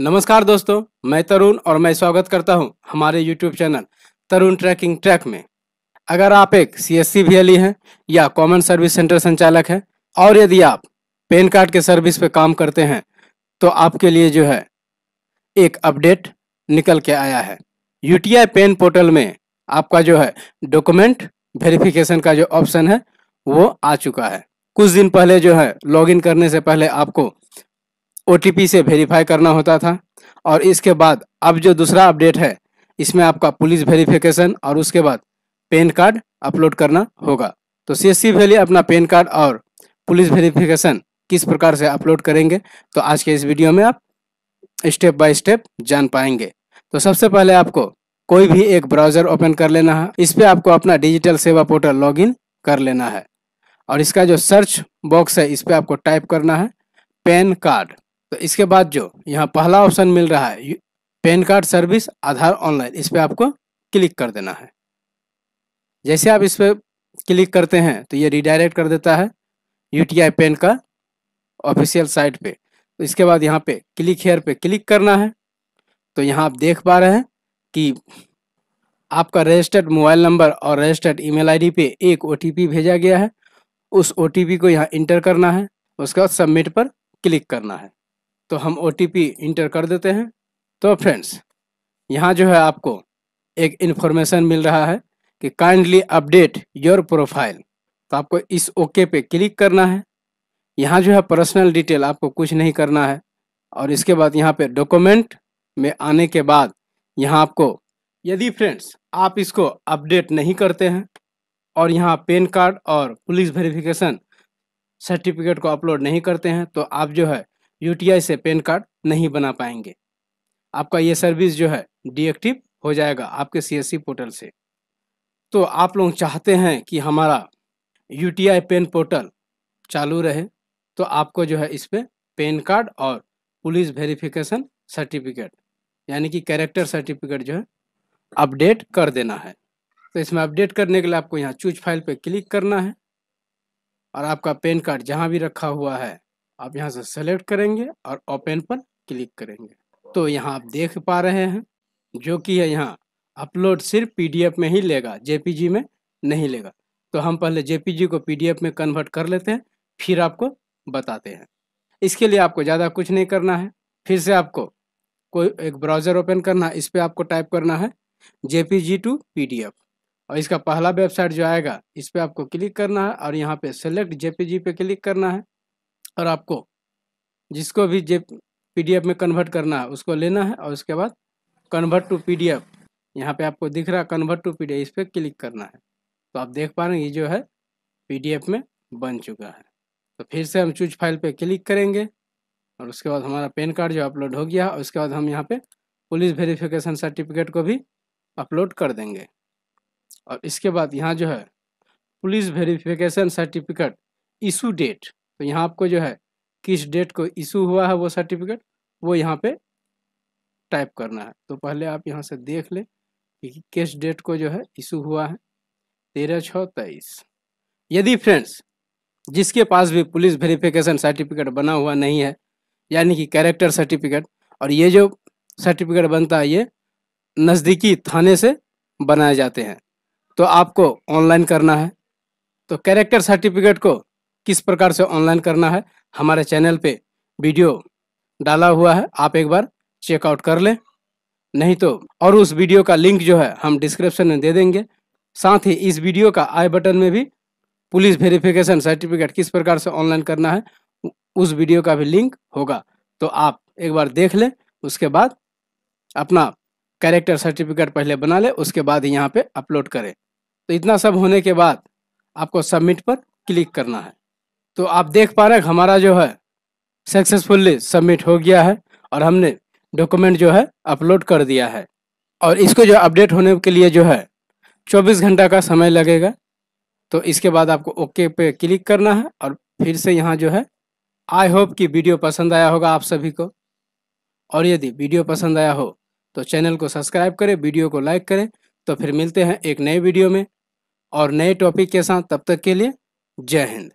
नमस्कार दोस्तों मैं तरुण और मैं स्वागत करता हूं हमारे YouTube channel Tarun trekking track में अगर आप एक सी एस सी हैं या कॉमन सर्विस सेंटर संचालक हैं और यदि आप पेन कार्ड के सर्विस पे काम करते हैं तो आपके लिए जो है एक अपडेट निकल के आया है यू पेन पोर्टल में आपका जो है डॉक्यूमेंट वेरिफिकेशन का जो ऑप्शन है वो आ चुका है कुछ दिन पहले जो है लॉगिन करने से पहले आपको ओ से वेरीफाई करना होता था और इसके बाद अब जो दूसरा अपडेट है इसमें आपका पुलिस वेरिफिकेशन और उसके बाद पैन कार्ड अपलोड करना होगा तो सी एस अपना पैन कार्ड और पुलिस वेरिफिकेशन किस प्रकार से अपलोड करेंगे तो आज के इस वीडियो में आप स्टेप बाय स्टेप जान पाएंगे तो सबसे पहले आपको कोई भी एक ब्राउज़र ओपन कर लेना है इस पर आपको अपना डिजिटल सेवा पोर्टल लॉग कर लेना है और इसका जो सर्च बॉक्स है इस पर आपको टाइप करना है पैन कार्ड तो इसके बाद जो यहाँ पहला ऑप्शन मिल रहा है PAN card service Aadhaar online इस पर आपको क्लिक कर देना है जैसे आप इस पर क्लिक करते हैं तो ये रिडायरेक्ट कर देता है यू पेन का ऑफिशियल साइट पे तो इसके बाद यहाँ पे क्लिक हेयर पे क्लिक करना है तो यहाँ आप देख पा रहे हैं कि आपका रजिस्टर्ड मोबाइल नंबर और रजिस्टर्ड ईमेल आईडी पे एक ओ भेजा गया है उस ओ को यहाँ इंटर करना है उसके बाद सबमिट पर क्लिक करना है तो हम ओ इंटर कर देते हैं तो फ्रेंड्स यहाँ जो है आपको एक इन्फॉर्मेशन मिल रहा है कि काइंडली अपडेट योर प्रोफाइल तो आपको इस ओके पे क्लिक करना है यहाँ जो है पर्सनल डिटेल आपको कुछ नहीं करना है और इसके बाद यहाँ पे डॉक्यूमेंट में आने के बाद यहाँ आपको यदि फ्रेंड्स आप इसको अपडेट नहीं करते हैं और यहाँ पेन कार्ड और पुलिस वेरिफिकेशन सर्टिफिकेट को अपलोड नहीं करते हैं तो आप जो है यूटीआई से पैन कार्ड नहीं बना पाएंगे आपका ये सर्विस जो है डीएक्टिव हो जाएगा आपके सीएससी पोर्टल से तो आप लोग चाहते हैं कि हमारा यूटीआई पेन पोर्टल चालू रहे तो आपको जो है इस पर पेन कार्ड और पुलिस वेरिफिकेशन सर्टिफिकेट यानी कि कैरेक्टर सर्टिफिकेट जो है अपडेट कर देना है तो इसमें अपडेट करने के लिए आपको यहाँ चूज फाइल पर क्लिक करना है और आपका पेन कार्ड जहाँ भी रखा हुआ है आप यहाँ से सेलेक्ट करेंगे और ओपन पर क्लिक करेंगे तो यहाँ आप देख पा रहे हैं जो कि है यहाँ अपलोड सिर्फ पीडीएफ में ही लेगा जेपीजी में नहीं लेगा तो हम पहले जेपीजी को पीडीएफ में कन्वर्ट कर लेते हैं फिर आपको बताते हैं इसके लिए आपको ज़्यादा कुछ नहीं करना है फिर से आपको कोई एक ब्राउज़र ओपन करना है इस पर आपको टाइप करना है J P G to P D F और इसका पहला वेबसाइट जो आएगा इस पर आपको क्लिक करना है और यहाँ पे सेलेक्ट जे पी जी पे क्लिक करना है और आपको जिसको भी जे पी में कन्वर्ट करना है उसको लेना है और उसके बाद कन्वर्ट टू पी डी यहाँ पर आपको दिख रहा है कन्वर्ट टू पी इस पर क्लिक करना है तो आप देख पा रहे हैं ये जो है पी में बन चुका है तो फिर से हम चूज फाइल पे क्लिक करेंगे और उसके बाद हमारा पैन कार्ड जो अपलोड हो गया है उसके बाद हम यहाँ पे पुलिस वेरिफिकेशन सर्टिफिकेट को भी अपलोड कर देंगे और इसके बाद यहाँ जो है police verification certificate issue date तो यहाँ आपको जो है किस डेट को इशू हुआ है वो सर्टिफिकेट वो यहाँ पे टाइप करना है तो पहले आप यहाँ से देख लें कि किस डेट को जो है इशू हुआ है तेरह छः तेईस यदि फ्रेंड्स जिसके पास भी पुलिस वेरिफिकेशन सर्टिफिकेट बना हुआ नहीं है यानी कि कैरेक्टर सर्टिफिकेट और ये जो सर्टिफिकेट बनता है ये नज़दीकी थाने से बनाए जाते हैं तो आपको ऑनलाइन करना है तो कैरेक्टर सर्टिफिकेट को किस प्रकार से ऑनलाइन करना है हमारे चैनल पे वीडियो डाला हुआ है आप एक बार चेकआउट कर लें नहीं तो और उस वीडियो का लिंक जो है हम डिस्क्रिप्शन में दे देंगे साथ ही इस वीडियो का आई बटन में भी पुलिस वेरिफिकेशन सर्टिफिकेट किस प्रकार से ऑनलाइन करना है उस वीडियो का भी लिंक होगा तो आप एक बार देख लें उसके बाद अपना कैरेक्टर सर्टिफिकेट पहले बना लें उसके बाद यहाँ पे अपलोड करें तो इतना सब होने के बाद आपको सबमिट पर क्लिक करना है तो आप देख पा रहे हैं हमारा जो है सक्सेसफुल्ली सबमिट हो गया है और हमने डॉक्यूमेंट जो है अपलोड कर दिया है और इसको जो अपडेट होने के लिए जो है 24 घंटा का समय लगेगा तो इसके बाद आपको ओके पे क्लिक करना है और फिर से यहाँ जो है आई होप कि वीडियो पसंद आया होगा आप सभी को और यदि वीडियो पसंद आया हो तो चैनल को सब्सक्राइब करें वीडियो को लाइक करें तो फिर मिलते हैं एक नए वीडियो में और नए टॉपिक के साथ तब तक के लिए जय हिंद